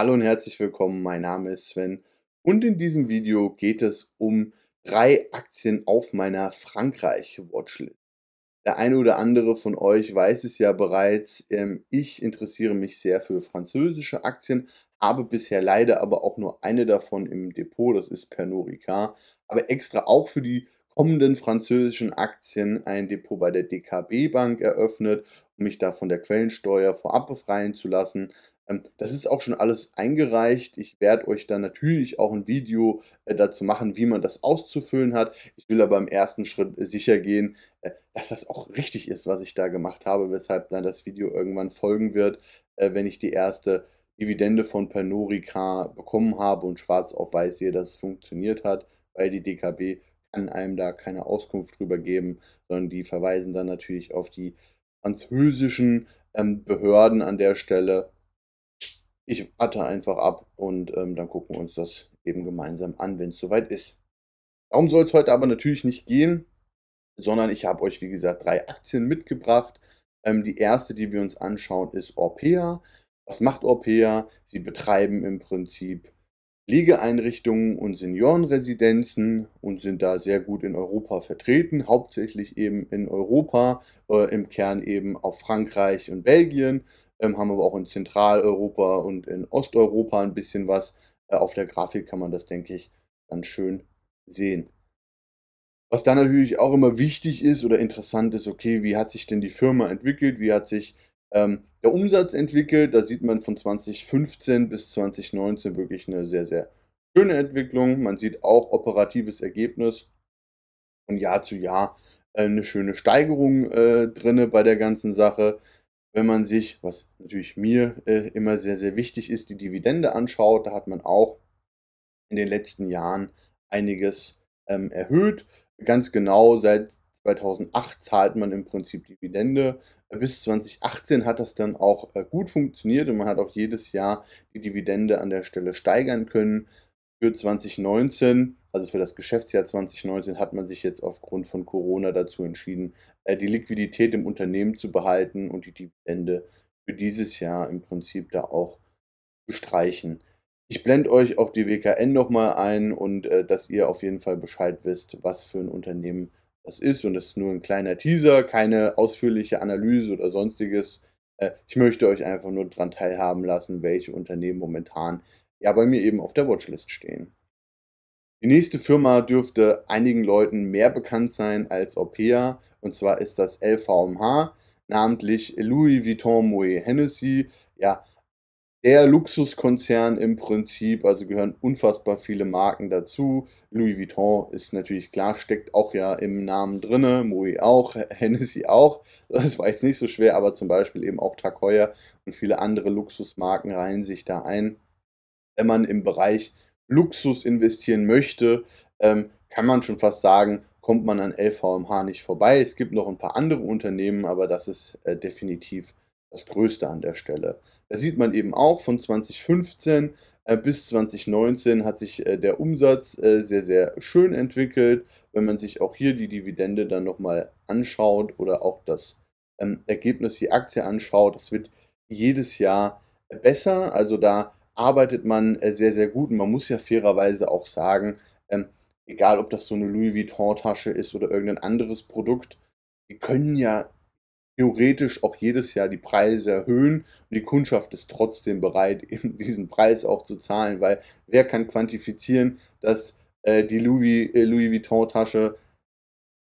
Hallo und herzlich willkommen, mein Name ist Sven und in diesem Video geht es um drei Aktien auf meiner Frankreich-Watchlist. Der eine oder andere von euch weiß es ja bereits, ähm, ich interessiere mich sehr für französische Aktien, habe bisher leider aber auch nur eine davon im Depot, das ist Pernod Ricard, aber extra auch für die kommenden französischen Aktien ein Depot bei der DKB Bank eröffnet, um mich da von der Quellensteuer vorab befreien zu lassen. Ähm, das ist auch schon alles eingereicht. Ich werde euch dann natürlich auch ein Video äh, dazu machen, wie man das auszufüllen hat. Ich will aber im ersten Schritt sicher gehen, äh, dass das auch richtig ist, was ich da gemacht habe, weshalb dann das Video irgendwann folgen wird, äh, wenn ich die erste Dividende von Pernorica bekommen habe und schwarz auf weiß sehe, dass es funktioniert hat, weil die DKB kann einem da keine Auskunft drüber geben, sondern die verweisen dann natürlich auf die französischen ähm, Behörden an der Stelle ich atte einfach ab und ähm, dann gucken wir uns das eben gemeinsam an, wenn es soweit ist. Darum soll es heute aber natürlich nicht gehen, sondern ich habe euch, wie gesagt, drei Aktien mitgebracht. Ähm, die erste, die wir uns anschauen, ist Orpea. Was macht Orpea? Sie betreiben im Prinzip Pflegeeinrichtungen und Seniorenresidenzen und sind da sehr gut in Europa vertreten, hauptsächlich eben in Europa, äh, im Kern eben auf Frankreich und Belgien, ähm, haben aber auch in Zentraleuropa und in Osteuropa ein bisschen was. Äh, auf der Grafik kann man das, denke ich, dann schön sehen. Was dann natürlich auch immer wichtig ist oder interessant ist, okay, wie hat sich denn die Firma entwickelt, wie hat sich ähm, der Umsatz entwickelt. Da sieht man von 2015 bis 2019 wirklich eine sehr, sehr schöne Entwicklung. Man sieht auch operatives Ergebnis von Jahr zu Jahr äh, eine schöne Steigerung äh, drinne bei der ganzen Sache. Wenn man sich, was natürlich mir äh, immer sehr, sehr wichtig ist, die Dividende anschaut, da hat man auch in den letzten Jahren einiges ähm, erhöht. Ganz genau, seit 2008 zahlt man im Prinzip Dividende. Bis 2018 hat das dann auch äh, gut funktioniert und man hat auch jedes Jahr die Dividende an der Stelle steigern können. Für 2019, also für das Geschäftsjahr 2019, hat man sich jetzt aufgrund von Corona dazu entschieden, äh, die Liquidität im Unternehmen zu behalten und die Dividende für dieses Jahr im Prinzip da auch zu streichen. Ich blende euch auch die WKN nochmal ein und äh, dass ihr auf jeden Fall Bescheid wisst, was für ein Unternehmen das ist. Und das ist nur ein kleiner Teaser, keine ausführliche Analyse oder sonstiges. Äh, ich möchte euch einfach nur daran teilhaben lassen, welche Unternehmen momentan ja bei mir eben auf der Watchlist stehen. Die nächste Firma dürfte einigen Leuten mehr bekannt sein als Opea und zwar ist das LVMH, namentlich Louis Vuitton Moet Hennessy, ja, der Luxuskonzern im Prinzip, also gehören unfassbar viele Marken dazu. Louis Vuitton ist natürlich klar, steckt auch ja im Namen drinne, Moet auch, Hennessy auch. Das war jetzt nicht so schwer, aber zum Beispiel eben auch Tag Heuer und viele andere Luxusmarken reihen sich da ein wenn man im Bereich Luxus investieren möchte, ähm, kann man schon fast sagen, kommt man an LVMH nicht vorbei. Es gibt noch ein paar andere Unternehmen, aber das ist äh, definitiv das Größte an der Stelle. Da sieht man eben auch, von 2015 äh, bis 2019 hat sich äh, der Umsatz äh, sehr, sehr schön entwickelt. Wenn man sich auch hier die Dividende dann nochmal anschaut oder auch das ähm, Ergebnis die Aktie anschaut, das wird jedes Jahr besser. Also da arbeitet man äh, sehr, sehr gut. Und man muss ja fairerweise auch sagen, ähm, egal ob das so eine Louis Vuitton-Tasche ist oder irgendein anderes Produkt, wir können ja theoretisch auch jedes Jahr die Preise erhöhen und die Kundschaft ist trotzdem bereit, eben diesen Preis auch zu zahlen, weil wer kann quantifizieren, dass äh, die Louis, äh, Louis Vuitton-Tasche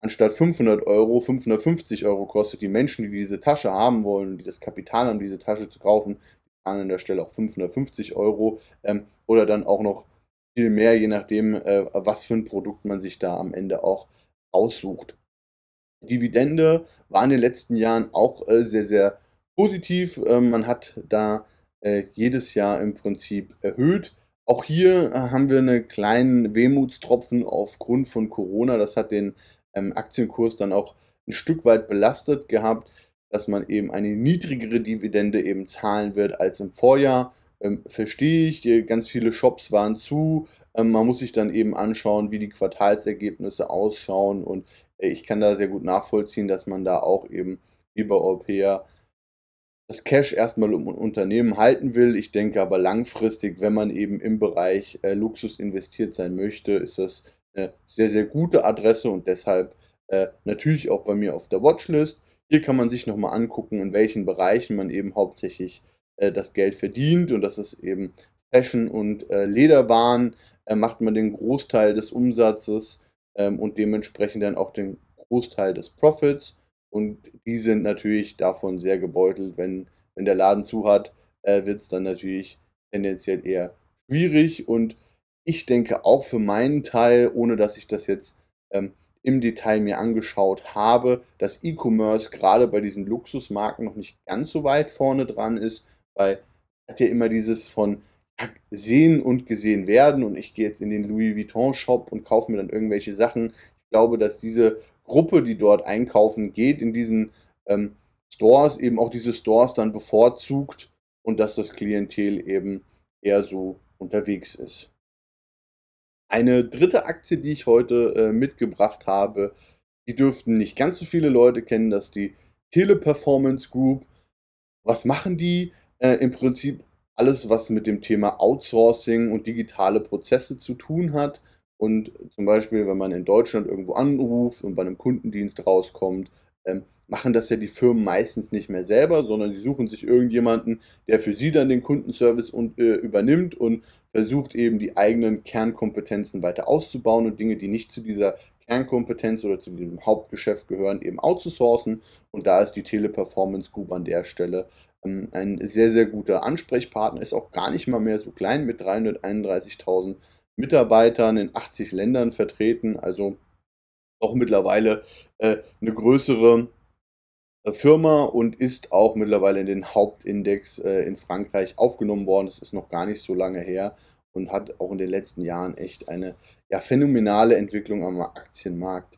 anstatt 500 Euro 550 Euro kostet. Die Menschen, die diese Tasche haben wollen, die das Kapital haben, diese Tasche zu kaufen, an der Stelle auch 550 Euro ähm, oder dann auch noch viel mehr, je nachdem, äh, was für ein Produkt man sich da am Ende auch aussucht. Dividende war in den letzten Jahren auch äh, sehr, sehr positiv. Ähm, man hat da äh, jedes Jahr im Prinzip erhöht. Auch hier äh, haben wir einen kleinen Wehmutstropfen aufgrund von Corona. Das hat den ähm, Aktienkurs dann auch ein Stück weit belastet gehabt dass man eben eine niedrigere Dividende eben zahlen wird als im Vorjahr. Ähm, verstehe ich, ganz viele Shops waren zu. Ähm, man muss sich dann eben anschauen, wie die Quartalsergebnisse ausschauen und äh, ich kann da sehr gut nachvollziehen, dass man da auch eben über Europäer das Cash erstmal im Unternehmen halten will. Ich denke aber langfristig, wenn man eben im Bereich äh, Luxus investiert sein möchte, ist das eine sehr, sehr gute Adresse und deshalb äh, natürlich auch bei mir auf der Watchlist. Hier kann man sich nochmal angucken, in welchen Bereichen man eben hauptsächlich äh, das Geld verdient und das ist eben Fashion und äh, Lederwaren, äh, macht man den Großteil des Umsatzes ähm, und dementsprechend dann auch den Großteil des Profits und die sind natürlich davon sehr gebeutelt, wenn, wenn der Laden zu hat, äh, wird es dann natürlich tendenziell eher schwierig und ich denke auch für meinen Teil, ohne dass ich das jetzt ähm, im Detail mir angeschaut habe, dass E-Commerce gerade bei diesen Luxusmarken noch nicht ganz so weit vorne dran ist, weil hat ja immer dieses von sehen und gesehen werden und ich gehe jetzt in den Louis Vuitton Shop und kaufe mir dann irgendwelche Sachen. Ich glaube, dass diese Gruppe, die dort einkaufen geht, in diesen ähm, Stores eben auch diese Stores dann bevorzugt und dass das Klientel eben eher so unterwegs ist. Eine dritte Aktie, die ich heute äh, mitgebracht habe, die dürften nicht ganz so viele Leute kennen, das ist die Teleperformance Group. Was machen die? Äh, Im Prinzip alles, was mit dem Thema Outsourcing und digitale Prozesse zu tun hat. Und zum Beispiel, wenn man in Deutschland irgendwo anruft und bei einem Kundendienst rauskommt, ähm, machen das ja die Firmen meistens nicht mehr selber, sondern sie suchen sich irgendjemanden, der für sie dann den Kundenservice und, äh, übernimmt und versucht eben die eigenen Kernkompetenzen weiter auszubauen und Dinge, die nicht zu dieser Kernkompetenz oder zu dem Hauptgeschäft gehören, eben outzusourcen. Und da ist die Teleperformance Group an der Stelle ähm, ein sehr, sehr guter Ansprechpartner, ist auch gar nicht mal mehr so klein mit 331.000 Mitarbeitern in 80 Ländern vertreten, also auch mittlerweile äh, eine größere äh, Firma und ist auch mittlerweile in den Hauptindex äh, in Frankreich aufgenommen worden. Das ist noch gar nicht so lange her und hat auch in den letzten Jahren echt eine ja, phänomenale Entwicklung am Aktienmarkt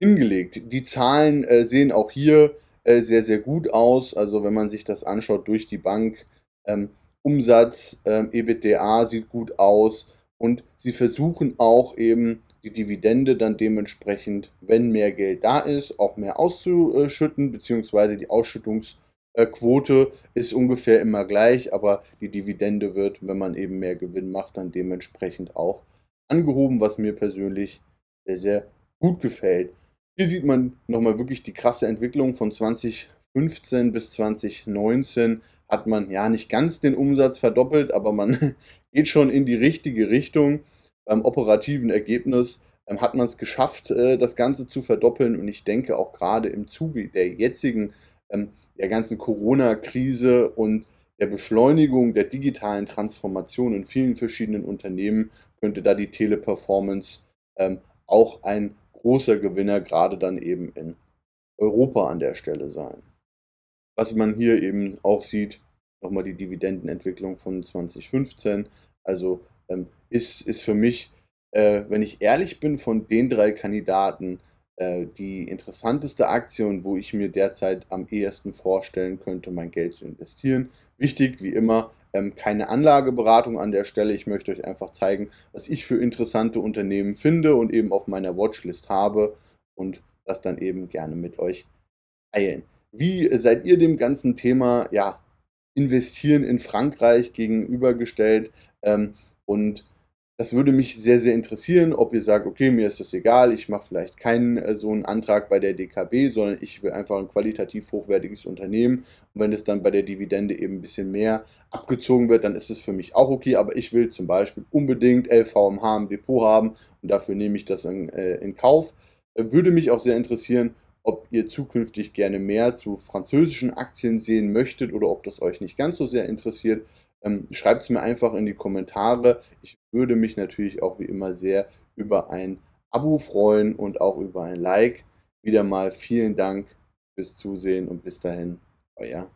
hingelegt. Die Zahlen äh, sehen auch hier sehr, sehr gut aus. Also wenn man sich das anschaut durch die Bank, ähm, Umsatz, ähm, EBITDA sieht gut aus und sie versuchen auch eben die Dividende dann dementsprechend, wenn mehr Geld da ist, auch mehr auszuschütten, beziehungsweise die Ausschüttungsquote ist ungefähr immer gleich, aber die Dividende wird, wenn man eben mehr Gewinn macht, dann dementsprechend auch angehoben, was mir persönlich sehr, sehr gut gefällt. Hier sieht man nochmal wirklich die krasse Entwicklung von 2015 bis 2019 hat man ja nicht ganz den Umsatz verdoppelt, aber man geht schon in die richtige Richtung beim operativen Ergebnis ähm, hat man es geschafft, äh, das Ganze zu verdoppeln. Und ich denke auch gerade im Zuge der jetzigen, ähm, der ganzen Corona-Krise und der Beschleunigung der digitalen Transformation in vielen verschiedenen Unternehmen könnte da die Teleperformance ähm, auch ein großer Gewinner gerade dann eben in Europa an der Stelle sein. Was man hier eben auch sieht, nochmal die Dividendenentwicklung von 2015, also ähm, ist, ist für mich, äh, wenn ich ehrlich bin, von den drei Kandidaten äh, die interessanteste Aktie und wo ich mir derzeit am ehesten vorstellen könnte, mein Geld zu investieren. Wichtig, wie immer, ähm, keine Anlageberatung an der Stelle. Ich möchte euch einfach zeigen, was ich für interessante Unternehmen finde und eben auf meiner Watchlist habe und das dann eben gerne mit euch teilen. Wie seid ihr dem ganzen Thema ja, investieren in Frankreich gegenübergestellt? Ähm, und das würde mich sehr, sehr interessieren, ob ihr sagt, okay, mir ist das egal, ich mache vielleicht keinen äh, so einen Antrag bei der DKB, sondern ich will einfach ein qualitativ hochwertiges Unternehmen. Und wenn es dann bei der Dividende eben ein bisschen mehr abgezogen wird, dann ist es für mich auch okay. Aber ich will zum Beispiel unbedingt LVMH im Depot haben und dafür nehme ich das in, äh, in Kauf. Äh, würde mich auch sehr interessieren, ob ihr zukünftig gerne mehr zu französischen Aktien sehen möchtet oder ob das euch nicht ganz so sehr interessiert. Ähm, Schreibt es mir einfach in die Kommentare. Ich würde mich natürlich auch wie immer sehr über ein Abo freuen und auch über ein Like. Wieder mal vielen Dank fürs Zusehen und bis dahin, euer